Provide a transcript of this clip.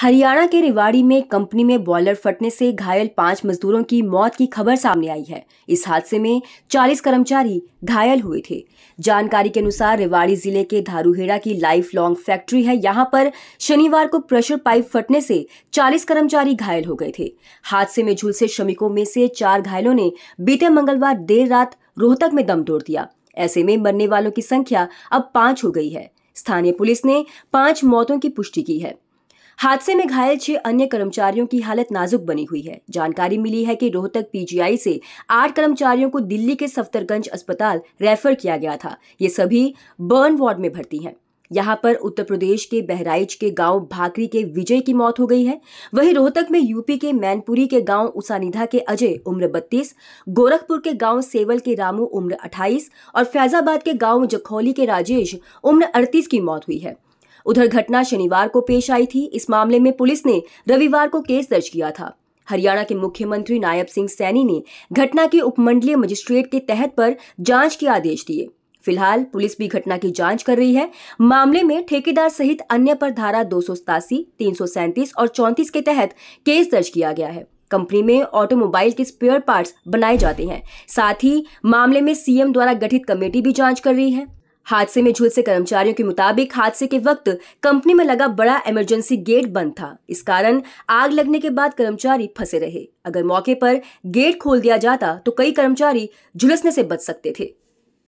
हरियाणा के रिवाड़ी में कंपनी में बॉयलर फटने से घायल पांच मजदूरों की मौत की खबर सामने आई है इस हादसे में 40 कर्मचारी घायल हुए थे जानकारी के अनुसार रिवाड़ी जिले के धारूहेड़ा की लाइफ लॉन्ग फैक्ट्री है यहां पर शनिवार को प्रेशर पाइप फटने से 40 कर्मचारी घायल हो गए थे हादसे में झुलसे श्रमिकों में से चार घायलों ने बीते मंगलवार देर रात रोहतक में दम तोड़ दिया ऐसे में मरने वालों की संख्या अब पांच हो गई है स्थानीय पुलिस ने पांच मौतों की पुष्टि की है हादसे में घायल छह अन्य कर्मचारियों की हालत नाजुक बनी हुई है जानकारी मिली है कि रोहतक पीजीआई से आठ कर्मचारियों को दिल्ली के सफदरगंज अस्पताल रेफर किया गया था ये सभी बर्न वार्ड में भर्ती हैं यहाँ पर उत्तर प्रदेश के बहराइच के गांव भाकरी के विजय की मौत हो गई है वहीं रोहतक में यूपी के मैनपुरी के गांव उसानिधा के अजय उम्र 32, गोरखपुर के गांव सेवल के रामू उम्र 28 और फैजाबाद के गांव जखौली के राजेश उम्र 38 की मौत हुई है उधर घटना शनिवार को पेश आई थी इस मामले में पुलिस ने रविवार को केस दर्ज किया था हरियाणा के मुख्यमंत्री नायब सिंह सैनी ने घटना के उपमंडलीय मजिस्ट्रेट के तहत पर जांच के आदेश दिए फिलहाल पुलिस भी घटना की जांच कर रही है मामले में ठेकेदार सहित अन्य पर धारा दो सौ और चौंतीस के तहत केस दर्ज किया गया है कंपनी में ऑटोमोबाइल के स्पेयर पार्ट्स बनाए जाते हैं साथ ही मामले में सीएम द्वारा गठित कमेटी भी जांच कर रही है हादसे में झुलसे कर्मचारियों के मुताबिक हादसे के वक्त कंपनी में लगा बड़ा इमरजेंसी गेट बंद था इस कारण आग लगने के बाद कर्मचारी फंसे रहे अगर मौके पर गेट खोल दिया जाता तो कई कर्मचारी झुलसने से बच सकते थे